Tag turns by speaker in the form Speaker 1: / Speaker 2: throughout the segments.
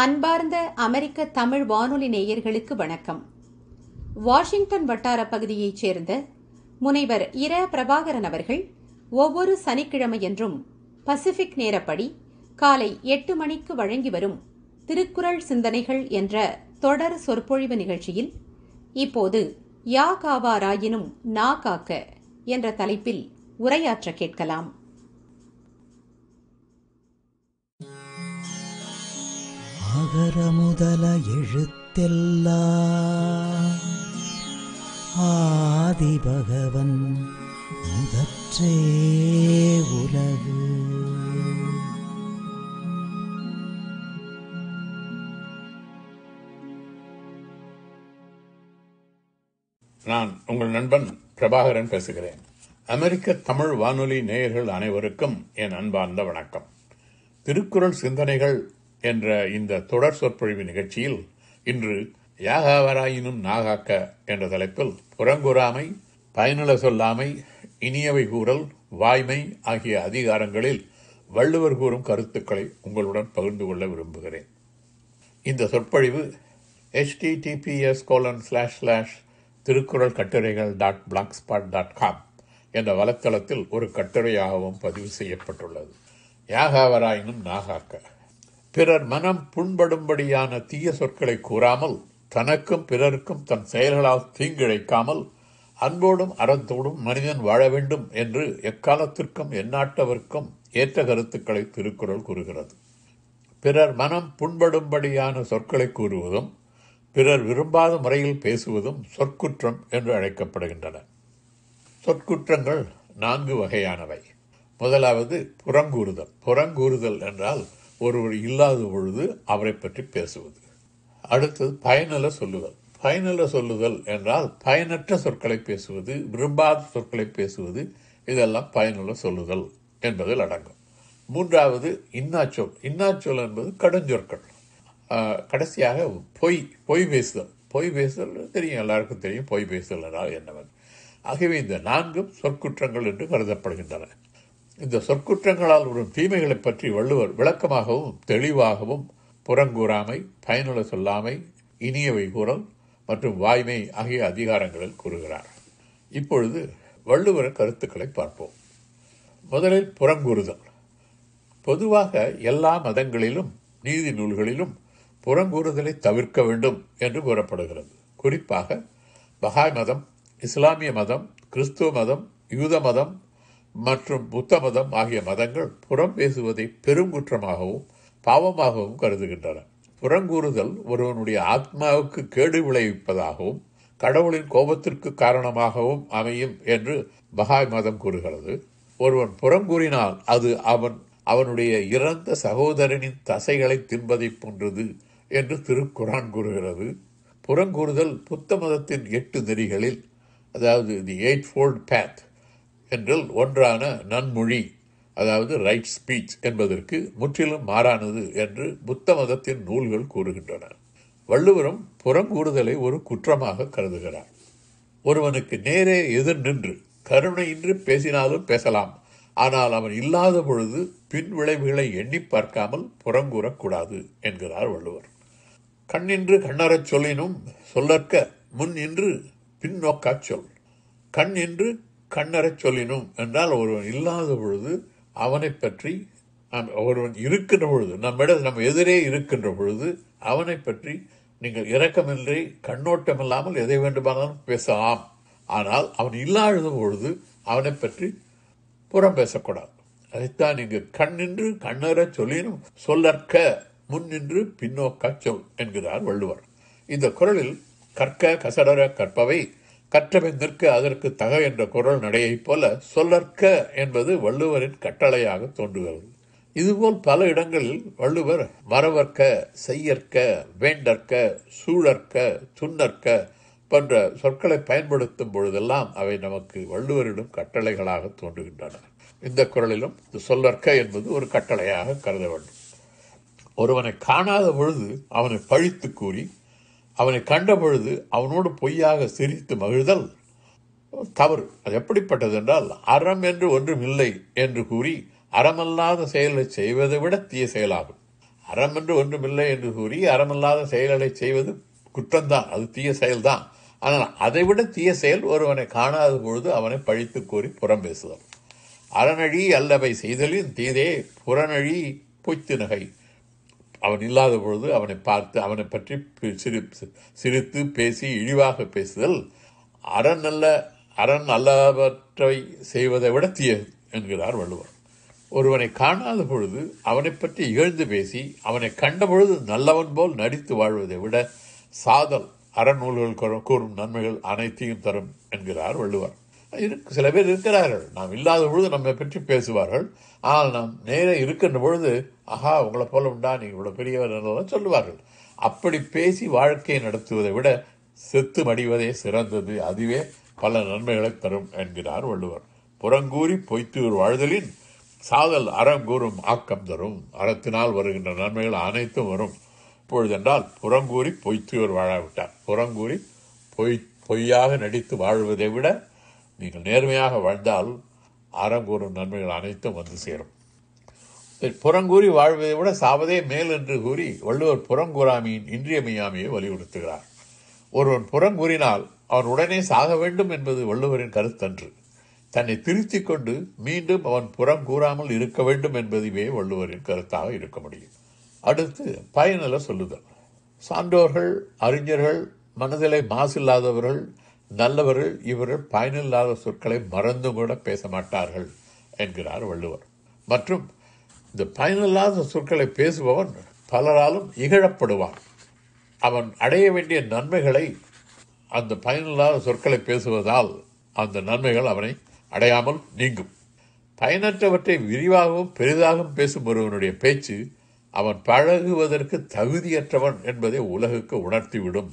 Speaker 1: அன்பார்ந்த அமெரிக்க தமிழ் வானொலி நேயர்களுக்கு வணக்கம் வாஷிங்டன் வட்டார பகுதியைச் சேர்ந்த முனைவர் இர பிரபாகரன் அவர்கள் ஒவ்வொரு சனிக்கிழமையன்றும் பசிபிக் நேரப்படி காலை எட்டு மணிக்கு வழங்கி வரும் திருக்குறள் சிந்தனைகள் என்ற தொடர் சொற்பொழிவு நிகழ்ச்சியில் இப்போது யா காவாராயினும் நா காக்க என்ற தலைப்பில் உரையாற்ற கேட்கலாம் ஆகர முதல எழுத்தெல்லா ஆதி பகவன் முதற்றே உலகு நான் உங்கள் நண்பன் பிரபாகரன் பேசுகிறேன் அமெரிக்க தமிழ் வானொலி நேயர்கள் அனைவருக்கும் என் அன்பார்ந்த வணக்கம் திருக்குறள் சிந்தனைகள் என்ற இந்த தொடர் சொற்பொழிவு நிகழ்ச்சியில் இன்று யாகாவராயினும் நாகாக்க என்ற தலைப்பில் புறங்குறாமை பயனுள்ள சொல்லாமை இனியவை கூறல் வாய்மை ஆகிய அதிகாரங்களில் வள்ளுவர் கூறும் கருத்துக்களை உங்களுடன் பகிர்ந்து கொள்ள விரும்புகிறேன் இந்த சொற்பொழிவு ஹெச்டிடிபிஎஸ் கோலன் ஸ்லாஷ் ஸ்லாஷ் திருக்குறள் கட்டுரைகள் dot blogspot dot com என்ற வலைத்தளத்தில் ஒரு கட்டுரையாகவும் பதிவு செய்யப்பட்டுள்ளது யாகாவராயினும் நாகாக்க பிறர் மனம் புண்படும்படியான தீய சொற்களை கூறாமல் தனக்கும் பிறருக்கும் தன் செயல்களால் தீங்கிழைக்காமல் அன்போடும் அறத்தோடும் மனிதன் வாழ வேண்டும் என்று எக்காலத்திற்கும் எந்நாட்டவர்க்கும் ஏற்ற கருத்துக்களை திருக்குறள் கூறுகிறது பிறர் மனம் புண்படும்படியான சொற்களை கூறுவதும் பிறர் விரும்பாத முறையில் பேசுவதும் சொற்குற்றம் என்று அழைக்கப்படுகின்றன சொற்குற்றங்கள் நான்கு வகையானவை முதலாவது புறங்கூறுதல் புறங்கூறுதல் என்றால் ஒருவர் இல்லாத பொழுது அவரை பற்றி பேசுவது அடுத்தது பயனல சொல்லுதல் பயனல சொல்லுதல் என்றால் பயனற்ற சொற்களை பேசுவது விரும்பாத சொற்களை பேசுவது இதெல்லாம் பயனுள்ள சொல்லுதல் என்பதில் அடங்கும் மூன்றாவது இன்னாச்சொல் இன்னாச்சொல் என்பது கடுஞ்சொற்கள் கடைசியாக பொய் பொய் பேசுதல் பொய் பேசுதல் தெரியும் எல்லாருக்கும் தெரியும் பொய் பேசுதல் என்றால் என்னவன் ஆகவே இந்த நான்கும் சொற்குற்றங்கள் என்று கருதப்படுகின்றன இந்த சொற்குற்றங்களால் வரும் தீமைகளைப் பற்றி வள்ளுவர் விளக்கமாகவும் தெளிவாகவும் புறங்கூறாமை பயனுள்ள சொல்லாமை இனியவை கூறல் மற்றும் வாய்மை ஆகிய அதிகாரங்களில் கூறுகிறார் இப்பொழுது வள்ளுவர் கருத்துக்களை பார்ப்போம் முதலில் புறங்கூறுதல் பொதுவாக எல்லா மதங்களிலும் நீதி நூல்களிலும் புறங்கூறுதலை தவிர்க்க வேண்டும் என்று கூறப்படுகிறது குறிப்பாக பகாய் மதம் இஸ்லாமிய மதம் கிறிஸ்துவ மதம் யூத மதம் மற்றும் புத்த மதம் ஆகிய மதங்கள் புறம் பேசுவதை பெருங்குற்றமாகவும் பாவமாகவும் கருதுகின்றன புறங்கூறுதல் ஒருவனுடைய ஆத்மாவுக்கு கேடு விளைவிப்பதாகவும் கடவுளின் கோபத்திற்கு காரணமாகவும் அமையும் என்று பகாய் மதம் கூறுகிறது ஒருவன் புறங்கூறினால் அது அவன் அவனுடைய இறந்த சகோதரனின் தசைகளை தின்பதை போன்றது என்று திருக்குரான் கூறுகிறது புறங்கூறுதல் புத்த மதத்தின் எட்டு நெறிகளில் அதாவது தி எயிட் ஃபோல்ட் பேத் என்றால் ஒன்றான நன்மொழி அதாவது ரைட் ஸ்பீச் என்பதற்கு முற்றிலும் மாறானது என்று புத்த மதத்தின் நூல்கள் கூறுகின்றன வள்ளுவரும் புறங்கூடுதலை ஒரு குற்றமாக கருதுகிறார் ஒருவனுக்கு நேரே எதிர் நின்று கருணையின்றி பேசினாலும் பேசலாம் ஆனால் அவன் இல்லாத பொழுது பின் விளைவுகளை எண்ணி பார்க்காமல் புறங்கூறக்கூடாது என்கிறார் வள்ளுவர் கண்ணின்று கண்ணறச் சொல்லினும் சொல்லற்க முன் பின் பின்னோக்காச் சொல் கண் என்று கண்ணறச் சொல்லினும் என்றால் ஒருவன் இல்லாத பொழுது அவனை பற்றி ஒருவன் இருக்கின்ற பொழுது நம்மிடம் நம்ம எதிரே இருக்கின்ற பொழுது அவனை பற்றி நீங்கள் இரக்கமின்றி கண்ணோட்டம் இல்லாமல் எதை வேண்டுமானாலும் பேசலாம் ஆனால் அவன் இல்லாத பொழுது அவனை பற்றி புறம் பேசக்கூடாது அதைத்தான் நீங்கள் கண்ணின்று கண்ணற சொல்லினும் சொல்லற்க முன்னின்று பின்னோ சொல் என்கிறார் வள்ளுவர் இந்த குரலில் கற்க கசடர கற்பவை நிற்க அதற்கு தக என்ற குரல் நடையைப் போல சொல்லற்க என்பது வள்ளுவரின் கட்டளையாக தோன்றுகிறது இதுபோல் பல இடங்களில் வள்ளுவர் மரவர்க்க செய்யற்க வேண்டற்க சூழற்க துண்ணற்க போன்ற சொற்களை பயன்படுத்தும் பொழுதெல்லாம் அவை நமக்கு வள்ளுவரிடம் கட்டளைகளாக தோன்றுகின்றன இந்த குரலிலும் சொல்லற்க என்பது ஒரு கட்டளையாக கருத வேண்டும் ஒருவனை காணாத பொழுது அவனை பழித்து கூறி அவனை கண்டபொழுது அவனோடு பொய்யாக சிரித்து மகிழ்தல் தவறு அது எப்படிப்பட்டது என்றால் அறம் என்று ஒன்றும் இல்லை என்று கூறி அறமல்லாத செயலை செய்வதை விட தீய செயலாகும் அறம் என்று ஒன்றும் இல்லை என்று கூறி அறமல்லாத செயல்களை செய்வது குற்றம்தான் அது தீய செயல்தான் ஆனால் அதைவிட தீய செயல் ஒருவனை காணாத பொழுது அவனை பழித்து கூறி புறம் பேசுதல் அறநழி அல்லவை செய்தலின் தீதே புறநழி பொய்த்து நகை அவன் இல்லாத பொழுது அவனை பார்த்து அவனை பற்றி சிரித்து பேசி இழிவாக பேசுதல் அரண் அல்ல அரண் அல்லாதவற்றை செய்வதை விட தீய என்கிறார் வள்ளுவர் ஒருவனை காணாத பொழுது அவனை பற்றி இகழ்ந்து பேசி அவனை கண்ட பொழுது நல்லவன் போல் நடித்து வாழ்வதை விட சாதல் அறநூல்கள் கூறும் நன்மைகள் அனைத்தையும் தரும் என்கிறார் வள்ளுவர் இருக்கு சில பேர் இருக்கிறார்கள் நாம் இல்லாத பொழுது நம்மை பற்றி பேசுவார்கள் ஆனால் நாம் நேரே இருக்கின்ற பொழுது ஆஹா உங்களை போல உண்டா நீ இவ்வளோ பெரியவர் சொல்லுவார்கள் அப்படி பேசி வாழ்க்கையை நடத்துவதை விட செத்து மடிவதே சிறந்தது அதுவே பல நன்மைகளை தரும் என்கிறார் வள்ளுவர் புறங்கூறி பொய்த்தூர் வாழ்தலின் சாதல் அறங்கூறும் ஆக்கம் தரும் அறத்தினால் வருகின்ற நன்மைகள் அனைத்தும் வரும் இப்பொழுதென்றால் புறங்கூறி பொய்த்தூர் வாழாவிட்டார் புறங்கூறி பொய் பொய்யாக நடித்து வாழ்வதை விட நீங்கள் நேர்மையாக வாழ்ந்தால் அறங்கூறும் நன்மைகள் அனைத்தும் வந்து சேரும் புறங்கூறி வாழ்வதை விட சாவதே மேல் என்று கூறி வள்ளுவர் புறங்கூறாமையின் இன்றியமையாமையை வலியுறுத்துகிறார் ஒருவன் புறங்கூறினால் அவன் உடனே சாக வேண்டும் என்பது வள்ளுவரின் கருத்தன்று தன்னை திருத்தி கொண்டு மீண்டும் அவன் புறம் கூறாமல் இருக்க வேண்டும் என்பதுவே வள்ளுவரின் கருத்தாக இருக்க முடியும் அடுத்து பயனில் சொல்லுதல் சான்றோர்கள் அறிஞர்கள் மனதிலே மாசில்லாதவர்கள் நல்லவர்கள் இவர்கள் பயனில்லாத சொற்களை மறந்து கூட பேச மாட்டார்கள் என்கிறார் வள்ளுவர் மற்றும் இந்த பயனில்லாத சொற்களை பேசுபவன் பலராலும் இகழப்படுவான் அவன் அடைய வேண்டிய நன்மைகளை அந்த பயனில்லாத சொற்களை பேசுவதால் அந்த நன்மைகள் அவனை அடையாமல் நீங்கும் பயனற்றவற்றை விரிவாகவும் பெரிதாகவும் பேசும் ஒருவனுடைய பேச்சு அவன் பழகுவதற்கு தகுதியற்றவன் என்பதை உலகுக்கு உணர்த்திவிடும்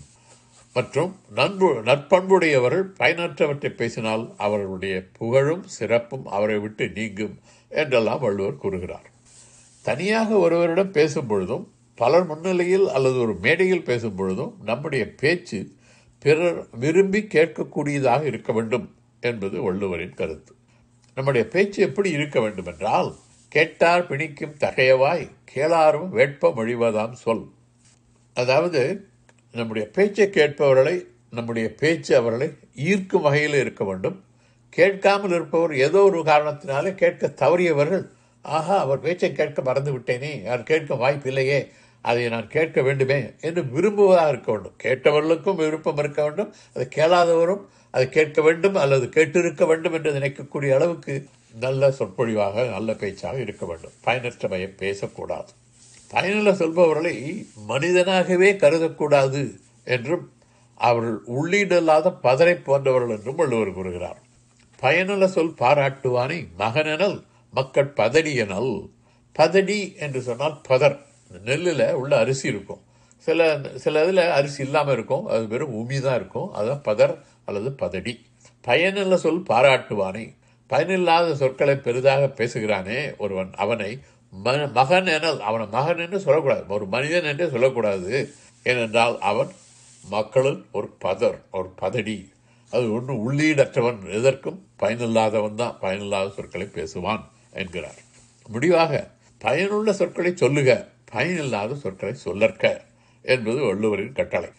Speaker 1: மற்றும் நண்பு நட்பண்புடையவர்கள் பயனற்றவற்றை பேசினால் அவர்களுடைய புகழும் சிறப்பும் அவரை விட்டு நீங்கும் என்றெல்லாம் வள்ளுவர் கூறுகிறார் தனியாக ஒருவரிடம் பேசும் பொழுதும் பலர் முன்னிலையில் அல்லது ஒரு மேடையில் பேசும் பொழுதும் நம்முடைய பேச்சு பிறர் விரும்பி கேட்கக்கூடியதாக இருக்க வேண்டும் என்பது வள்ளுவரின் கருத்து நம்முடைய பேச்சு எப்படி இருக்க வேண்டும் என்றால் கேட்டார் பிணிக்கும் தகையவாய் கேளாரும் வேட்ப மொழிவதாம் சொல் அதாவது நம்முடைய பேச்சை கேட்பவர்களை நம்முடைய பேச்சு அவர்களை ஈர்க்கும் வகையில் இருக்க வேண்டும் கேட்காமல் இருப்பவர் ஏதோ ஒரு காரணத்தினாலே கேட்க தவறியவர்கள் ஆஹா அவர் பேச்சை கேட்க மறந்து விட்டேனே யார் கேட்க வாய்ப்பு இல்லையே அதை நான் கேட்க வேண்டுமே என்று விரும்புவதாக இருக்க வேண்டும் கேட்டவர்களுக்கும் விருப்பம் இருக்க வேண்டும் அதை கேளாதவரும் அதை கேட்க வேண்டும் அல்லது கேட்டிருக்க வேண்டும் என்று நினைக்கக்கூடிய அளவுக்கு நல்ல சொற்பொழிவாக நல்ல பேச்சாக இருக்க வேண்டும் பயனற்ற பயம் பேசக்கூடாது பயனில் சொல்பவர்களை மனிதனாகவே கருதக்கூடாது என்றும் அவர்கள் இல்லாத பதரை போன்றவர்கள் என்றும் வள்ளுவர் கூறுகிறார் பயனுள்ள சொல் பாராட்டுவானை மகனெனல் மக்கள் எனல் பதடி என்று சொன்னால் பதர் நெல்லில் உள்ள அரிசி இருக்கும் சில சில இதில் அரிசி இல்லாமல் இருக்கும் அது வெறும் உமி தான் இருக்கும் அதுதான் பதர் அல்லது பதடி பயனுள்ள சொல் பாராட்டுவானை பயனில்லாத சொற்களை பெரிதாக பேசுகிறானே ஒருவன் அவனை ம மகன் என அவனை மகன் என்று சொல்லக்கூடாது ஒரு மனிதன் என்றே சொல்லக்கூடாது ஏனென்றால் அவன் மக்களில் ஒரு பதர் ஒரு பதடி அது ஒன்று உள்ளீடற்றவன் எதற்கும் பயனில்லாதவன் தான் பயனில்லாத சொற்களை பேசுவான் என்கிறார் முடிவாக பயனுள்ள சொற்களை சொல்லுக பயனில்லாத சொற்களை சொல்லற்க என்பது வள்ளுவரின் கட்டளை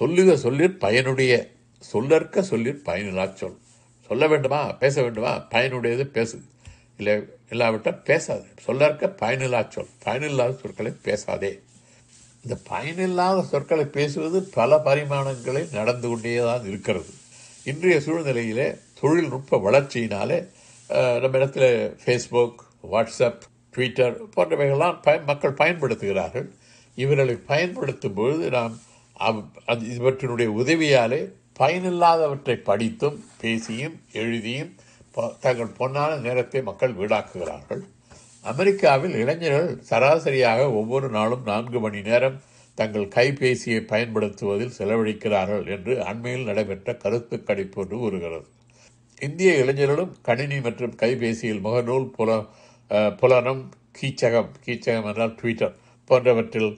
Speaker 1: சொல்லுக சொல்லிற் பயனுடைய சொல்லற்க சொல்லிற் பயனில்லா சொல் சொல்ல வேண்டுமா பேச வேண்டுமா பயனுடையது பேசு இல்லை இல்லாவிட்டால் பேசாது சொல்லற்க பயனில்லா சொல் பயனில்லாத சொற்களை பேசாதே இந்த பயனில்லாத சொற்களை பேசுவது பல பரிமாணங்களில் நடந்து கொண்டே தான் இருக்கிறது இன்றைய சூழ்நிலையிலே தொழில்நுட்ப வளர்ச்சியினாலே நம்ம இடத்துல ஃபேஸ்புக் வாட்ஸ்அப் ட்விட்டர் போன்றவைகள்லாம் பயன் மக்கள் பயன்படுத்துகிறார்கள் இவர்களை பயன்படுத்தும் பொழுது நாம் இவற்றினுடைய உதவியாலே பயனில்லாதவற்றை படித்தும் பேசியும் எழுதியும் தங்கள் பொன்னான நேரத்தை மக்கள் வீடாக்குகிறார்கள் அமெரிக்காவில் இளைஞர்கள் சராசரியாக ஒவ்வொரு நாளும் நான்கு மணி நேரம் தங்கள் கைபேசியை பயன்படுத்துவதில் செலவழிக்கிறார்கள் என்று அண்மையில் நடைபெற்ற கருத்து கணிப்பு என்று கூறுகிறது இந்திய இளைஞர்களும் கணினி மற்றும் கைபேசியில் முகநூல் புல புலனம் கீச்சகம் கீச்சகம் என்றால் ட்விட்டர் போன்றவற்றில்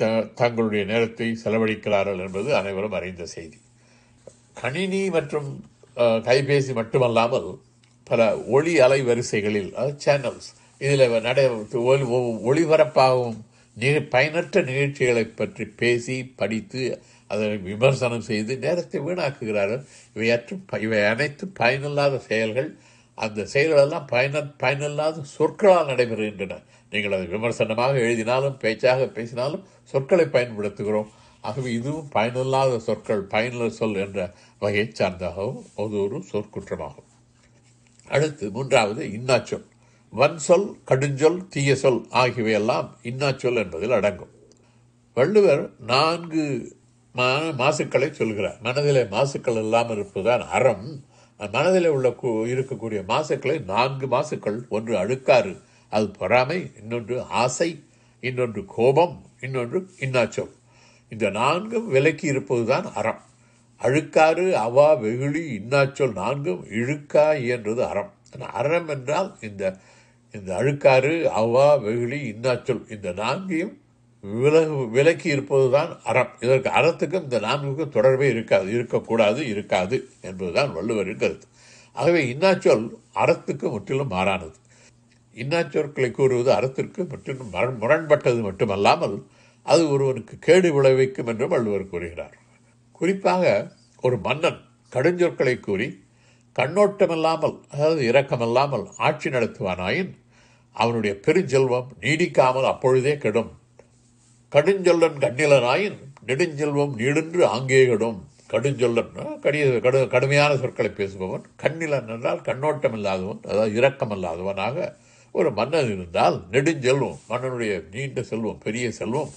Speaker 1: த தங்களுடைய நேரத்தை செலவழிக்கிறார்கள் என்பது அனைவரும் அறிந்த செய்தி கணினி மற்றும் கைபேசி மட்டுமல்லாமல் பல ஒளி அலைவரிசைகளில் அதாவது சேனல்ஸ் இதில் நட ஒளி ஒளிபரப்பாகவும் பயனற்ற நிகழ்ச்சிகளை பற்றி பேசி படித்து அதனை விமர்சனம் செய்து நேரத்தை வீணாக்குகிறார்கள் இவையற்று இவை அனைத்து பயனில்லாத செயல்கள் அந்த செயல்களெல்லாம் பயன பயனில்லாத சொற்களால் நடைபெறுகின்றன நீங்கள் அதை விமர்சனமாக எழுதினாலும் பேச்சாக பேசினாலும் சொற்களை பயன்படுத்துகிறோம் ஆகவே இதுவும் பயனில்லாத சொற்கள் பயனுள்ள சொல் என்ற வகையை சார்ந்தாகவும் அது ஒரு சொற்குற்றமாகும் அடுத்து மூன்றாவது இன்னாச்சொல் வன்சொல் கடுஞ்சொல் தீய சொல் ஆகியவையெல்லாம் இன்னாச்சொல் என்பதில் அடங்கும் வள்ளுவர் நான்கு மாசுக்களை சொல்கிறார் மனதிலே மாசுக்கள் இல்லாமல் இருப்பதுதான் அறம் மனதில் உள்ள இருக்கக்கூடிய மாசுக்களை நான்கு மாசுக்கள் ஒன்று அழுக்காறு அது பொறாமை இன்னொன்று ஆசை இன்னொன்று கோபம் இன்னொன்று இன்னாச்சொல் இந்த நான்கும் விலக்கி இருப்பதுதான் அறம் அழுக்காறு அவா வெகுளி இன்னாச்சொல் நான்கும் இழுக்கா என்றது அறம் அறம் என்றால் இந்த இந்த அழுக்காறு அவா வெகுளி இன்னாச்சொல் இந்த நான்கையும் விலகு விலக்கி இருப்பது தான் அறம் இதற்கு அறத்துக்கும் இந்த நான்குக்கும் தொடர்பே இருக்காது இருக்கக்கூடாது இருக்காது என்பதுதான் வள்ளுவரின் கருத்து ஆகவே இன்னாச்சொல் அறத்துக்கு முற்றிலும் மாறானது இன்னாச்சொற்களை கூறுவது அறத்திற்கு முற்றிலும் முரண்பட்டது மட்டுமல்லாமல் அது ஒருவனுக்கு கேடு விளைவிக்கும் என்றும் வள்ளுவர் கூறுகிறார் குறிப்பாக ஒரு மன்னன் கடுஞ்சொற்களை கூறி கண்ணோட்டமில்லாமல் அதாவது இரக்கமில்லாமல் ஆட்சி நடத்துவானாயின் அவனுடைய பெருஞ்செல்வம் நீடிக்காமல் அப்பொழுதே கெடும் கடுஞ்சொல்லன் கண்ணிலனாயின் நெடுஞ்செல்வம் நீடின்று அங்கே கெடும் கடுஞ்சொல்லன் கடிய கடு கடுமையான சொற்களை பேசுபவன் கண்ணிலன் என்றால் கண்ணோட்டம் இல்லாதவன் அதாவது இரக்கம் இல்லாதவனாக ஒரு மன்னன் இருந்தால் நெடுஞ்செல்வம் மன்னனுடைய நீண்ட செல்வம் பெரிய செல்வம்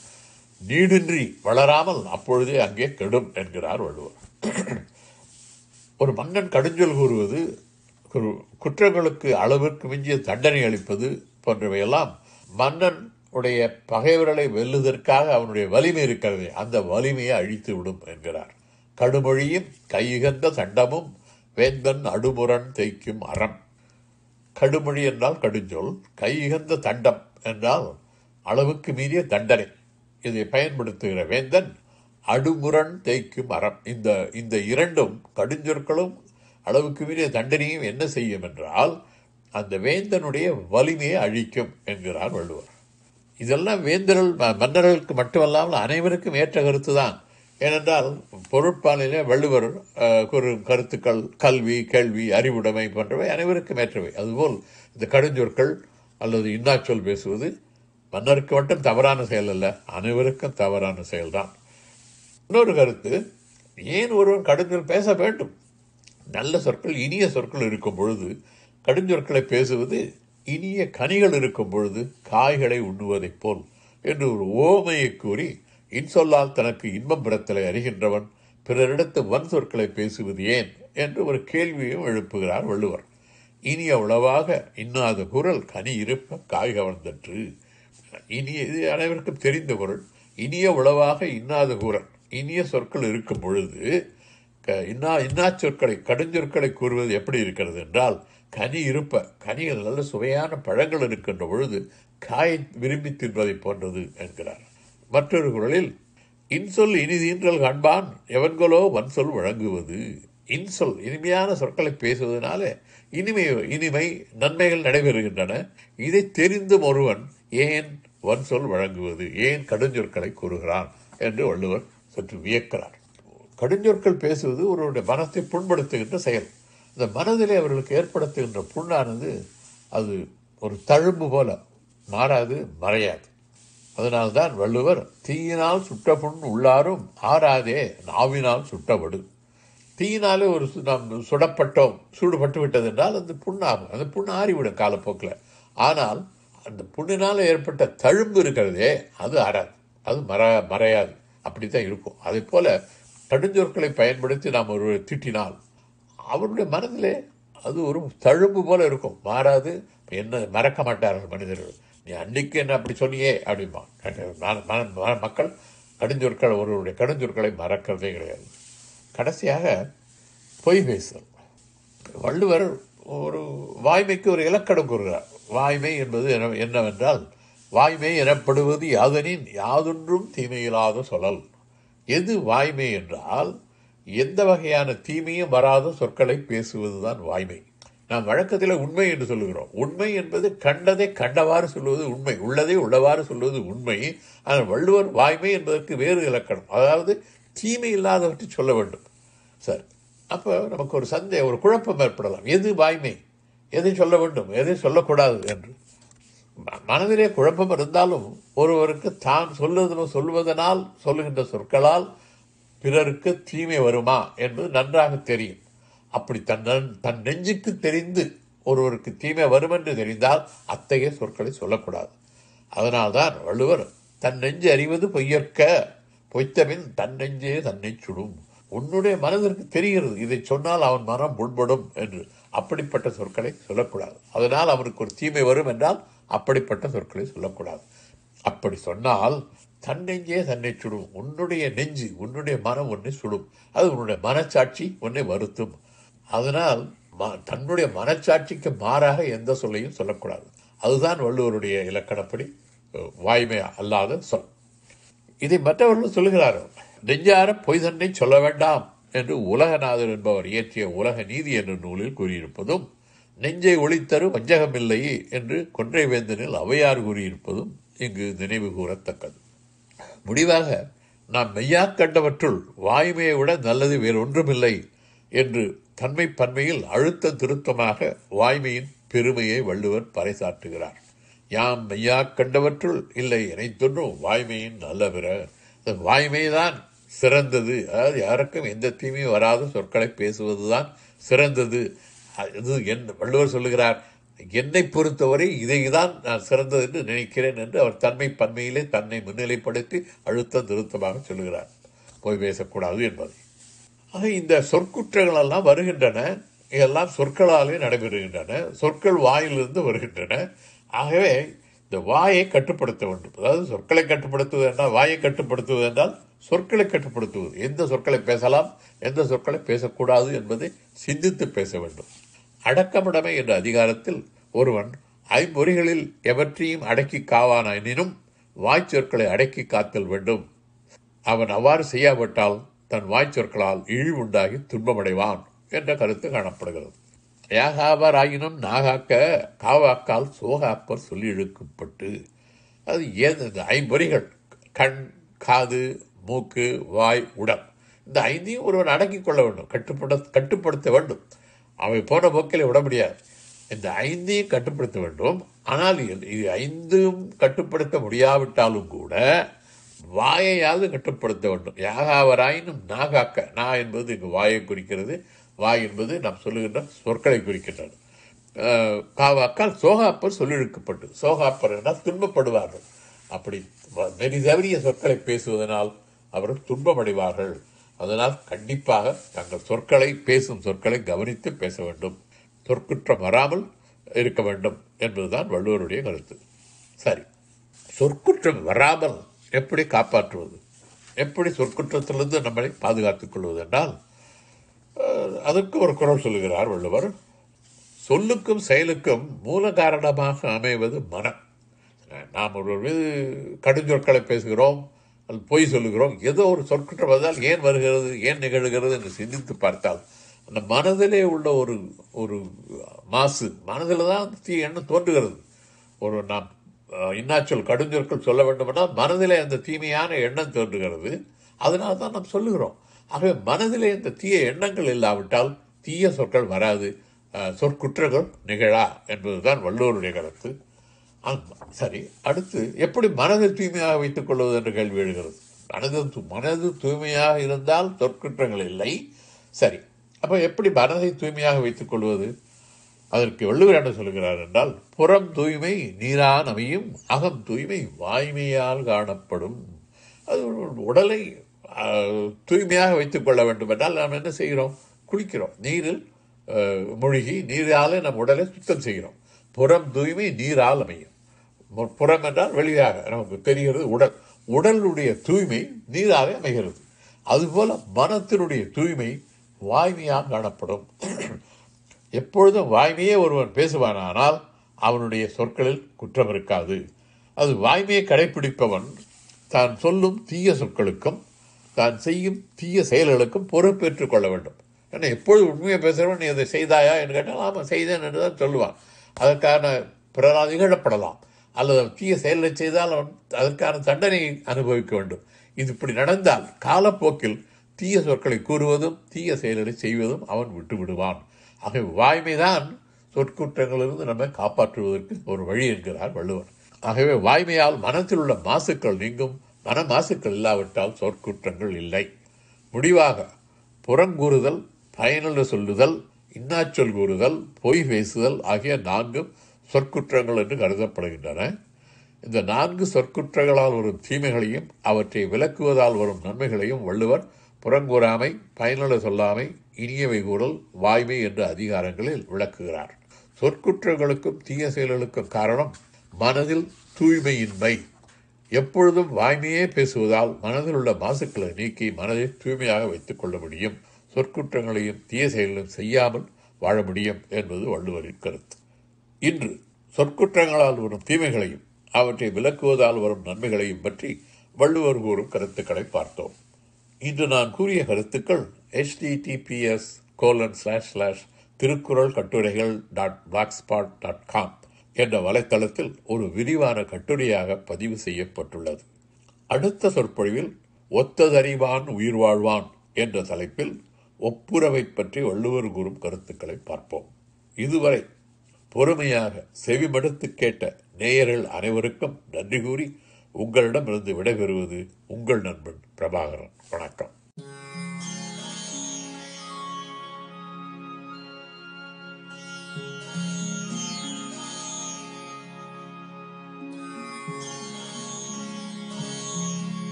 Speaker 1: நீடின்றி வளராமல் அப்பொழுதே அங்கே கெடும் என்கிறார் வள்ளுவர் ஒரு மன்னன் கடுஞ்சொல் கூறுவது குற்றங்களுக்கு அளவிற்கு மிஞ்சிய தண்டனை அளிப்பது போன்றவையெல்லாம் மன்னன் உடைய பகைவர்களை வெல்லுவதற்காக அவனுடைய வலிமை இருக்கிறது அந்த வலிமையை அழித்து விடும் என்கிறார் கடுமொழியும் கையுகந்த தண்டமும் வேந்தன் அடுமுரண் தேய்க்கும் அறம் கடுமொழி என்றால் கடுஞ்சொல் கையுகந்த தண்டம் என்றால் அளவுக்கு மீறிய தண்டனை இதை பயன்படுத்துகிற வேந்தன் அடுமுரண் தேய்க்கும் அறம் இந்த இந்த இரண்டும் கடுஞ்சொற்களும் அளவுக்கு மீறிய தண்டனையும் என்ன செய்யும் என்றால் அந்த வேந்தனுடைய வலிமையை அழிக்கும் என்கிறார் வள்ளுவர் இதெல்லாம் வேந்தர்கள் மன்னர்களுக்கு மட்டுமல்லாமல் அனைவருக்கும் ஏற்ற கருத்து தான் ஏனென்றால் பொருட்பாலிலே வள்ளுவர் கூறும் கருத்துக்கள் கல்வி கேள்வி அறிவுடைமை போன்றவை அனைவருக்கும் ஏற்றவை அதுபோல் இந்த கடுஞ்சொற்கள் அல்லது இன்னாச்சொல் பேசுவது மன்னருக்கு மட்டும் தவறான செயல் அல்ல அனைவருக்கும் தவறான செயல்தான் இன்னொரு கருத்து ஏன் ஒருவன் கடுஞ்சொல் பேச வேண்டும் நல்ல சொற்கள் இனிய சொற்கள் இருக்கும் பொழுது கடுஞ்சொற்களை பேசுவது இனிய கனிகள் இருக்கும் பொழுது காய்களை உண்ணுவதைப் போல் என்று ஒரு ஓமையை கூறி இன்சொல்லால் தனக்கு இன்பம் பெறத்தலை அறிகின்றவன் பிறரிடத்து வன் சொற்களை பேசுவது ஏன் என்று ஒரு கேள்வியும் எழுப்புகிறார் வள்ளுவர் இனிய உளவாக இன்னாத குரல் கனி இருப்ப காய் கவர்ந்தற்று இனிய இது அனைவருக்கும் தெரிந்த குரல் இனிய உளவாக இன்னாத குரல் இனிய சொற்கள் இருக்கும் பொழுது இன்னா இன்னா சொற்களை கடுஞ்சொற்களை கூறுவது எப்படி இருக்கிறது என்றால் கனி இருப்ப கனிகள் நல்ல சுவையான பழங்கள் இருக்கின்ற பொழுது காய் விரும்பி தின்பதை போன்றது என்கிறார் மற்றொரு குரலில் இன்சொல் இனிதீன்றல் காண்பான் எவன்களோ வன்சொல் வழங்குவது இன்சொல் இனிமையான சொற்களை பேசுவதனால இனிமை இனிமை நன்மைகள் நடைபெறுகின்றன இதை தெரிந்தும் ஒருவன் ஏன் வன் சொல் வழங்குவது ஏன் கடுஞ்சொற்களை கூறுகிறான் என்று வள்ளுவர் சற்று வியக்கிறார் கடுஞ்சொற்கள் பேசுவது ஒருவருடைய மனத்தை புண்படுத்துகின்ற செயல் இந்த மனதிலே அவர்களுக்கு ஏற்படுத்துகின்ற புண்ணானது அது ஒரு தழும்பு போல மாறாது மறையாது அதனால்தான் வள்ளுவர் தீயினால் சுட்ட புண் உள்ளாரும் ஆறாதே நாவினால் சுட்டப்படும் தீயினாலே ஒரு நாம் சுடப்பட்டோம் சூடுபட்டு விட்டது என்றால் அந்த புண்ணாகும் அந்த புண்ணு ஆறிவிடும் காலப்போக்கில் ஆனால் அந்த புண்ணினால் ஏற்பட்ட தழும்பு இருக்கிறதே அது அறாது அது மற மறையாது அப்படி தான் இருக்கும் அதே போல் கடுஞ்சொற்களை பயன்படுத்தி நாம் ஒருவரை திட்டினால் அவருடைய மனதிலே அது ஒரு தழும்பு போல் இருக்கும் மாறாது என்ன மறக்க மாட்டார்கள் மனிதர்கள் நீ அன்னைக்கு என்ன அப்படி சொன்னியே அப்படிமா மக்கள் கடுஞ்சொற்கள் ஒருவருடைய கடுஞ்சொற்களை மறக்கிறதே கிடையாது கடைசியாக பொய் பேசுதல் வள்ளுவர் ஒரு வாய்மைக்கு ஒரு இலக்கணம் கூறுகிறார் வாய்மை என்பது என்னவென்றால் வாய்மை எனப்படுவது யாதனின் யாதொன்றும் தீமையில்லாத சொல்லல் எது வாய்மை என்றால் எந்த வகையான தீமையும் வராத சொற்களை பேசுவது தான் வாய்மை நாம் வழக்கத்தில் உண்மை என்று சொல்லுகிறோம் உண்மை என்பது கண்டதை கண்டவாறு சொல்வது உண்மை உள்ளதை உள்ளவாறு சொல்வது உண்மை ஆனால் வள்ளுவர் வாய்மை என்பதற்கு வேறு இலக்கணம் அதாவது தீமை இல்லாதவற்றை சொல்ல வேண்டும் சார் அப்போ நமக்கு ஒரு சந்தேகம் ஒரு குழப்பம் ஏற்படலாம் எது வாய்மை எதை சொல்ல வேண்டும் எதை சொல்லக்கூடாது என்று மனதிலே குழப்பம் இருந்தாலும் ஒருவருக்கு தான் சொல்லுவது சொல்வதனால் சொல்லுகின்ற சொற்களால் பிறருக்கு தீமை வருமா என்பது நன்றாக தெரியும் அப்படி தன் தன் நெஞ்சுக்கு தெரிந்து ஒருவருக்கு தீமை வரும் என்று தெரிந்தால் அத்தகைய சொற்களை சொல்லக்கூடாது அதனால்தான் வள்ளுவர் தன் நெஞ்சு அறிவது பொய்யற்க பொய்த்தபின் தன் நெஞ்சே தன்னை சுடும் உன்னுடைய மனதிற்கு தெரிகிறது இதை சொன்னால் அவன் மனம் முன்படும் என்று அப்படிப்பட்ட சொற்களை சொல்லக்கூடாது அதனால் அவனுக்கு ஒரு தீமை வரும் என்றால் அப்படிப்பட்ட சொற்களை சொல்லக்கூடாது அப்படி சொன்னால் தன்னெஞ்சே தன்னை சுடும் உன்னுடைய நெஞ்சு உன்னுடைய மனம் உன்னை சுடும் அது உன்னுடைய மனச்சாட்சி உன்னை வருத்தும் அதனால் தன்னுடைய மனச்சாட்சிக்கு மாறாக எந்த சொல்லையும் சொல்லக்கூடாது அதுதான் வள்ளுவருடைய இலக்கணப்படி வாய்மை அல்லாத சொல் இதை மற்றவர்கள் சொல்லுகிறார்கள் நெஞ்சார பொய்தன்னை சொல்ல வேண்டாம் என்று உலகநாதர் என்பவர் இயற்றிய உலக நீதி என்ற நூலில் கூறியிருப்பதும் நெஞ்சை ஒளித்தரு வஞ்சகமில்லை என்று கொன்றைவேந்தனில் அவையார் கூறியிருப்பதும் இங்கு நினைவு கூறத்தக்கது முடிவாக நாம் மெய்யா கண்டவற்றுள் வாய்மையை விட நல்லது வேறொன்றுமில்லை என்று தன்மை பன்மையில் அழுத்த திருத்தமாக வாய்மையின் பெருமையை வள்ளுவர் பறைசாற்றுகிறார் யாம் மெய்யா கண்டவற்றுள் இல்லை இணைத்தொன்றும் வாய்மையின் நல்ல பிற தன் வாய்மை தான் சிறந்தது அதாவது யாருக்கும் எந்த தீமையும் வராத சொற்களை பேசுவது தான் சிறந்தது அது என் வள்ளுவர் சொல்லுகிறார் என்னை பொறுத்தவரை இதை தான் நான் சிறந்தது என்று நினைக்கிறேன் என்று அவர் தன்மை பன்மையிலே தன்னை முன்னிலைப்படுத்தி அழுத்த திருத்தமாக சொல்லுகிறார் போய் பேசக்கூடாது என்பதை ஆக இந்த சொற்குற்றங்கள் எல்லாம் வருகின்றன இதெல்லாம் சொற்களாலே நடைபெறுகின்றன சொற்கள் வாயிலிருந்து வருகின்றன ஆகவே இந்த வாயை கட்டுப்படுத்த வேண்டும் அதாவது சொற்களை கட்டுப்படுத்துவது என்றால் வாயை கட்டுப்படுத்துவது என்றால் சொற்களை கட்டுப்படுத்துவது எந்த சொற்களை பேசலாம் எந்த சொற்களை பேசக்கூடாது என்பதை சிந்தித்து பேச வேண்டும் அடக்கமிடமை என்ற அதிகாரத்தில் ஒருவன் ஐம்பொறிகளில் எவற்றையும் அடக்கி காவான எனினும் வாய் சொற்களை அடக்கி காத்தல் வேண்டும் அவன் அவ்வாறு செய்யாவிட்டால் தன் வாய் சொற்களால் இழிவுண்டாகி துன்பமடைவான் என்ற கருத்து காணப்படுகிறது யாகாவாராயினும் நாகாக்க காவாக்கால் சோகாப்பர் சொல்லி இழுக்கப்பட்டு அது ஏன் ஐம்பொறிகள் கண் காது மூக்கு வாய் உடல் இந்த ஐந்தையும் ஒருவன் அடக்கிக் கொள்ள வேண்டும் கட்டுப்பட கட்டுப்படுத்த வேண்டும் அவை போன போக்கில் விட முடியாது இந்த ஐந்தையும் கட்டுப்படுத்த வேண்டும் ஆனால் இது ஐந்தும் கட்டுப்படுத்த முடியாவிட்டாலும் கூட வாயையாவது கட்டுப்படுத்த வேண்டும் யாகாவராயினும் நாகாக்க நா என்பது இங்கு வாயை குறிக்கிறது வா என்பது நாம் சொல்லுகின்ற சொற்களை குறிக்கின்றது காவாக்கால் சோகாப்பர் சொல்லிழுக்கப்பட்டு சோகாப்பர் என்றால் துன்பப்படுவார்கள் அப்படி வெறி தவறிய சொற்களை பேசுவதனால் அவர்கள் துன்பமடைவார்கள் அதனால் கண்டிப்பாக தங்கள் சொற்களை பேசும் சொற்களை கவனித்து பேச வேண்டும் சொற்குற்றம் வராமல் இருக்க வேண்டும் என்பதுதான் வள்ளுவருடைய கருத்து சரி சொற்குற்றம் வராமல் எப்படி காப்பாற்றுவது எப்படி சொற்குற்றத்திலிருந்து நம்மளை பாதுகாத்துக் கொள்வது என்றால் அதற்கு ஒரு குரல் சொல்லுகிறார் வள்ளுவர் சொல்லுக்கும் செயலுக்கும் மூல காரணமாக அமைவது மனம் நாம் ஒருவர் மீது கடுஞ்சொற்களை பேசுகிறோம் அது பொய் சொல்லுகிறோம் ஏதோ ஒரு சொற்கற்ற வந்தால் ஏன் வருகிறது ஏன் நிகழ்கிறது என்று சிந்தித்து பார்த்தால் அந்த மனதிலே உள்ள ஒரு ஒரு மாசு மனதில் தான் அந்த தீ எண்ணம் தோன்றுகிறது ஒரு நாம் இன்னாச்சொல் கடுஞ்சொற்கள் சொல்ல வேண்டுமென்றால் மனதிலே அந்த தீமையான எண்ணம் தோன்றுகிறது அதனால தான் நாம் சொல்லுகிறோம் ஆகவே மனதிலே இந்த தீய எண்ணங்கள் இல்லாவிட்டால் தீய சொற்கள் வராது சொற்குற்றங்கள் நிகழா என்பதுதான் வள்ளுவருடைய கருத்து சரி அடுத்து எப்படி மனதை தூய்மையாக வைத்துக் கொள்வது என்று கேள்வி எழுகிறது மனது மனது தூய்மையாக இருந்தால் சொற்குற்றங்கள் இல்லை சரி அப்போ எப்படி மனதை தூய்மையாக வைத்துக் கொள்வது அதற்கு வள்ளுவர் என்ன சொல்கிறார் என்றால் புறம் தூய்மை நீரான் அமையும் அகம் தூய்மை வாய்மையால் காணப்படும் அது உடலை தூய்மையாக வைத்துக்கொள்ள வேண்டும் என்றால் நாம் என்ன செய்கிறோம் குளிக்கிறோம் நீரில் மூழ்கி நீரால் நம் உடலை சுத்தம் செய்கிறோம் புறம் தூய்மை நீரால் அமையும் புறம் என்றால் வெளியாக நமக்கு தெரிகிறது உடல் உடலுடைய தூய்மை நீராக அமைகிறது அதுபோல் மனத்தினுடைய தூய்மை வாய்மையாக காணப்படும் எப்பொழுதும் வாய்மையே ஒருவன் பேசுவானானால் அவனுடைய சொற்களில் குற்றம் இருக்காது அது வாய்மையை கடைபிடிப்பவன் தான் சொல்லும் தீய சொற்களுக்கும் தான் செய்யும் தீய செயல்களுக்கும் பொறுப்பேற்றுக் கொள்ள வேண்டும் ஏன்னா எப்பொழுது உண்மையை பேசுகிறவன் நீ அதை செய்தாயா என்று கேட்டால் ஆமாம் செய்தேன் என்று தான் சொல்லுவான் அதற்கான பிறராக நிகழப்படலாம் அல்லது அவன் தீய செயலை செய்தால் அவன் அதற்கான தண்டனையை அனுபவிக்க வேண்டும் இது இப்படி நடந்தால் காலப்போக்கில் தீய சொற்களை கூறுவதும் தீய செயல்களை செய்வதும் அவன் விட்டு விடுவான் ஆகவே வாய்மைதான் சொற்குற்றங்களிலிருந்து நம்மை காப்பாற்றுவதற்கு ஒரு வழி என்கிறார் வள்ளுவர் ஆகவே வாய்மையால் மனத்தில் உள்ள மாசுக்கள் நீங்கும் மனமாசுக்கள் இல்லாவிட்டால் சொற்குற்றங்கள் இல்லை முடிவாக புறங்கூறுதல் பயனுள்ள சொல்லுதல் இன்னாச்சொல் கூறுதல் பொய் பேசுதல் ஆகிய நான்கும் சொற்குற்றங்கள் என்று கருதப்படுகின்றன இந்த நான்கு சொற்குற்றங்களால் வரும் தீமைகளையும் அவற்றை விளக்குவதால் வரும் நன்மைகளையும் வள்ளுவர் புறங்கூறாமை பயனுள்ள சொல்லாமை இனியவை கூறல் வாய்மை என்ற அதிகாரங்களில் விளக்குகிறார் சொற்குற்றங்களுக்கும் தீய செயல்களுக்கும் காரணம் மனதில் தூய்மையின்மை எப்பொழுதும் வாய்மையே பேசுவதால் மனதில் உள்ள மாசுக்களை நீக்கி மனதை தூய்மையாக வைத்துக் கொள்ள முடியும் சொற்குற்றங்களையும் தீய செயல்களையும் செய்யாமல் வாழ முடியும் என்பது வள்ளுவரின் கருத்து இன்று சொற்குற்றங்களால் வரும் தீமைகளையும் அவற்றை விளக்குவதால் வரும் நன்மைகளையும் பற்றி வள்ளுவர் கூறும் கருத்துக்களை பார்த்தோம் இன்று நான் கூறிய கருத்துக்கள் ஹெச்டிடிபிஎஸ் கோலன் ஸ்லாஷ் ஸ்லாஷ் திருக்குறள் கட்டுரைகள் dot blogspot dot com என்ற வலைத்தளத்தில் ஒரு விரிவான கட்டுரையாக பதிவு செய்யப்பட்டுள்ளது அடுத்த சொற்பொழிவில் ஒத்ததறிவான் உயிர் வாழ்வான் என்ற தலைப்பில் ஒப்புரவை பற்றி வள்ளுவர் கூறும் கருத்துக்களை பார்ப்போம் இதுவரை பொறுமையாக செவிமடுத்து கேட்ட நேயர்கள் அனைவருக்கும் நன்றி கூறி உங்களிடமிருந்து விடைபெறுவது உங்கள் நண்பன் பிரபாகரன் வணக்கம்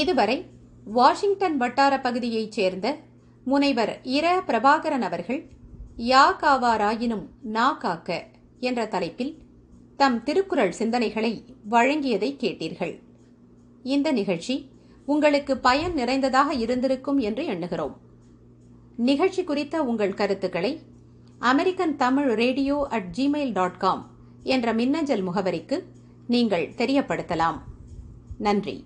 Speaker 1: இதுவரை வாஷிங்டன் வட்டார பகுதியைச் சேர்ந்த முனைவர் இர பிரபாகரன் அவர்கள் யா காவாராயினும் நா காக்க என்ற தலைப்பில் தம் திருக்குறள் சிந்தனைகளை வழங்கியதை கேட்டீர்கள் இந்த நிகழ்ச்சி உங்களுக்கு பயன் நிறைந்ததாக இருந்திருக்கும் என்று எண்ணுகிறோம் நிகழ்ச்சி குறித்த உங்கள் கருத்துக்களை American Tamil radio at Gmail dot com என்ற மின்னஞ்சல் முகவரிக்கு நீங்கள் தெரியப்படுத்தலாம் நன்றி